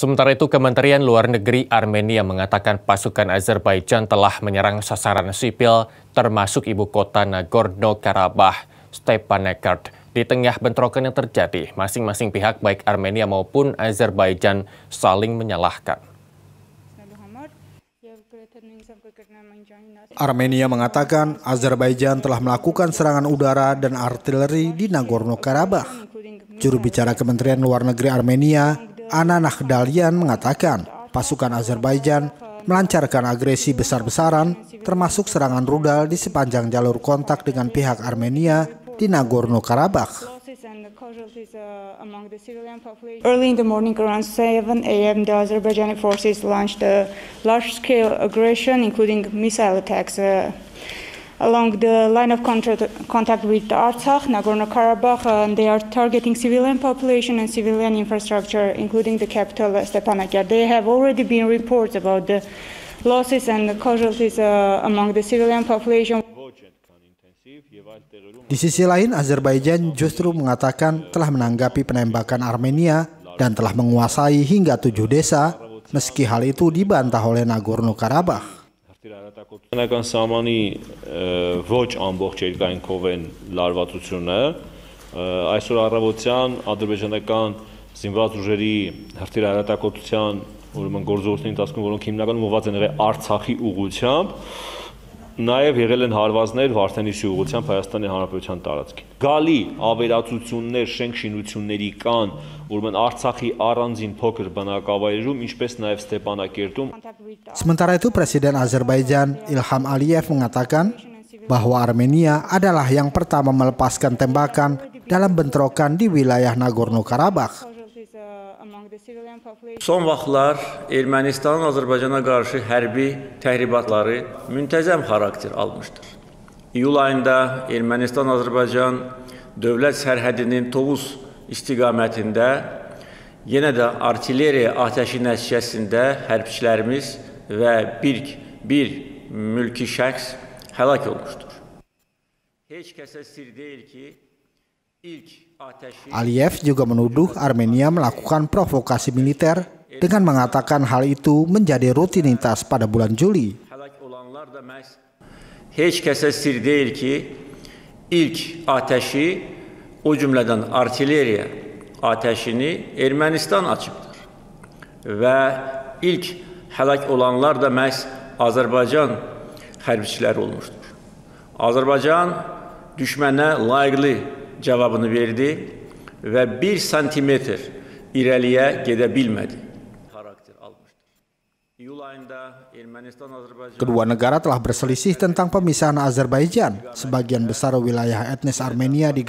Sementara itu, Kementerian Luar Negeri Armenia mengatakan pasukan Azerbaijan telah menyerang sasaran sipil, termasuk ibu kota Nagorno-Karabakh, Stepanakert. Di tengah bentrokan yang terjadi, masing-masing pihak baik Armenia maupun Azerbaijan saling menyalahkan. Armenia mengatakan Azerbaijan telah melakukan serangan udara dan artileri di Nagorno-Karabakh. Juru bicara Kementerian Luar Negeri Armenia, Ana Nakhdalian mengatakan pasukan Azerbaijan melancarkan agresi besar-besaran termasuk serangan rudal di sepanjang jalur kontak dengan pihak Armenia di Nagorno-Karabakh. Early in the morning, around 7 a.m., the Azerbaijani forces launched a large-scale aggression, including missile attacks uh, along the line of contact with Artsakh, Nagorno-Karabakh, and they are targeting civilian population and civilian infrastructure, including the capital Stepanakert. There have already been reports about the losses and the casualties uh, among the civilian population. Di sisi lain, Azerbaijan justru mengatakan telah menanggapi penembakan Armenia dan telah menguasai hingga tujuh desa, meski hal itu dibantah oleh Nagorno-Karabakh. Հանրապետական սահմանի ոչ ամբողջ երկայնքով են լարվածությունը։ Այսօր առավոտյան ադրբեջանական զինված ուժերի հրթիռահրատակոծության ուրեմն գործողությունների ընթացքում, որոնք հիմնականում ուղղված են եղել Արցախի ուղությամբ, նաև եղել են հարվածներ Վարդանի շիուղությամբ Հայաստանի Հանրապետության տարածքին։ Գալի ավերածություններ, շենքշինությունների կան, ուրեմն Արցախի առանձին փոքր բնակավայրերում, ինչպես նաև Ստեփանակերտում։ Sementara itu Presiden Azerbaijan Ilham Aliyev mengatakan bahwa Armenia adalah yang pertama melepaskan tembakan dalam bentrokan di wilayah Nagorno-Karabakh. Son vaxtlar Ermənistanın Azərbaycana qarşı hərbi təhribatları müntəzəm xarakter almışdır. İyul ayında Ermənistan-Azərbaycan dövlət sərhədinin Tovuz istiqamətində yenə də artilleriya atəşi nəticəsində hərbçilərimiz və bir, bir mülki şəxs həlak olmuşdur. Heç kəsə sir deyil ki, Aliyev juga menuduh Armenia melakukan provokasi militer dengan mengatakan hal itu menjadi rutinitas pada bulan Juli. Heç kəsə sir deyil ki, ilk atəşi, o cümlədən artilleriya atəşini Ermənistan açıbdır. Və ilk həlak olanlar da məhz Azərbaycan hərbçiləri olmuşdur. Azərbaycan düşmənə layiqli cevabını verdi ve bir santimetre ileriye gidebilmedi. Kedua negara telah berselisih tentang pemisahan Azerbaijan. Sebagian besar wilayah etnis Armenia di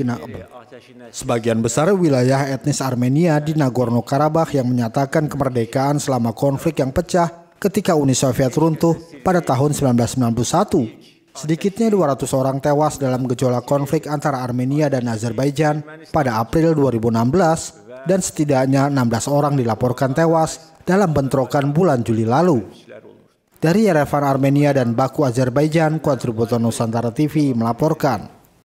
Sebagian besar wilayah etnis Armenia di Nagorno-Karabakh yang menyatakan kemerdekaan selama konflik yang pecah ketika Uni Soviet runtuh pada tahun 1991. Sedikitnya 200 orang tewas dalam gejolak konflik antara Armenia dan Azerbaijan pada April 2016 dan setidaknya 16 orang dilaporkan tewas dalam bentrokan bulan Juli lalu. Dari Yerevan Armenia dan Baku Azerbaijan, kontributor Nusantara TV melaporkan.